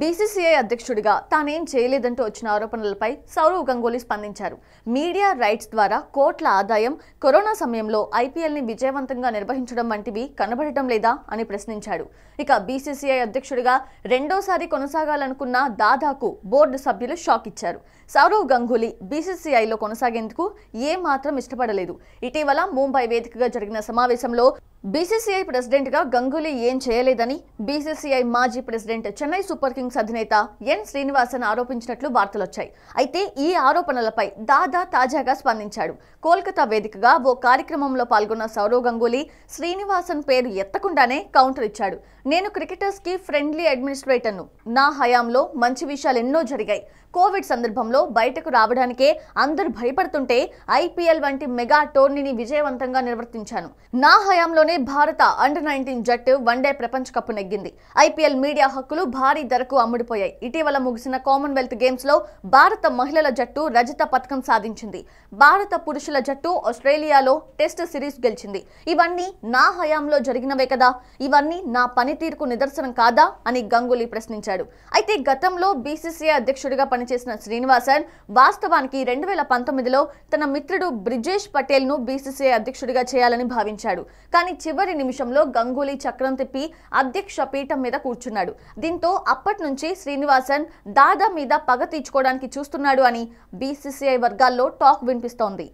BCCI అధ్యక్షుడిగా తానేం చేయలేదంటూ వచ్చిన ఆరోపణలపై సౌరవ్ గంగూలీ స్పందించారు మీడియా రైట్స్ ద్వారా కోట్ల ఆదాయం కరోనా సమయంలో ఐపీఎల్ని విజయవంతంగా నిర్వహించడం వంటివి కనబడటం లేదా అని ప్రశ్నించాడు ఇక బీసీసీఐ అధ్యక్షుడిగా రెండోసారి కొనసాగాలనుకున్న దాదాకు బోర్డు సభ్యులు షాక్ ఇచ్చారు సౌరవ్ గంగూలీ బీసీసీఐలో కొనసాగేందుకు ఏ మాత్రం ఇష్టపడలేదు ఇటీవల ముంబై వేదికగా జరిగిన సమావేశంలో బీసీసీఐ ప్రెసిడెంట్గా గంగూలీ ఏం చేయలేదని బీసీసీఐ మాజీ ప్రెసిడెంట్ చెన్నై సూపర్ కింగ్స్ అధినేత ఎన్ శ్రీనివాసన్ ఆరోపించినట్లు వార్తలొచ్చాయి అయితే ఈ ఆరోపణలపై దాదా తాజాగా స్పందించాడు కోల్కతా వేదికగా ఓ కార్యక్రమంలో పాల్గొన్న సౌరవ్ గంగూలీ శ్రీనివాసన్ పేరు ఎత్తకుండానే కౌంటర్ ఇచ్చాడు నేను క్రికెటర్స్కి ఫ్రెండ్లీ అడ్మినిస్ట్రేటర్ను నా హయాంలో మంచి విషయాలు ఎన్నో జరిగాయి కోవిడ్ సందర్భంలో సమయంలో బయటకు రావడానికే అందరు భయపడుతుంటే ఐపీఎల్ వంటి మెగా టోర్నీని విజయవంతంగా నిర్వర్తించాను నా హయాంలోనే భారత అండర్ నైన్టీన్ జట్టు వన్డే ప్రపంచ కప్పు నెగ్గింది ఐపీఎల్ మీడియా హక్కులు భారీ ధరకు అమ్ముడుపోయాయి ఇటీవల ముగిసిన కామన్వెల్త్ గేమ్స్ లో భారత మహిళల జట్టు రజత పథకం సాధించింది భారత పురుషుల జట్టు ఆస్ట్రేలియాలో టెస్ట్ సిరీస్ గెలిచింది ఇవన్నీ నా హయాంలో జరిగినవే కదా ఇవన్నీ నా పనితీరుకు నిదర్శనం కాదా అని గంగులీ ప్రశ్నించాడు అయితే గతంలో బీసీసీఐ అధ్యక్షుడిగా పనిచేసిన శ్రీనివాస్ రాశారు వాస్తవానికి రెండు వేల పంతొమ్మిదిలో తన మిత్రుడు బ్రిజేష్ పటేల్ ను బీసీసీఐ అధ్యక్షుడిగా చేయాలని భావించాడు కానీ చివరి నిమిషంలో గంగూలీ చక్రం తిప్పి అధ్యక్ష పీఠం మీద కూర్చున్నాడు దీంతో అప్పటి నుంచి శ్రీనివాసన్ దాదా మీద పగ తీర్చుకోవడానికి చూస్తున్నాడు అని బీసీసీఐ వర్గాల్లో టాక్ వినిపిస్తోంది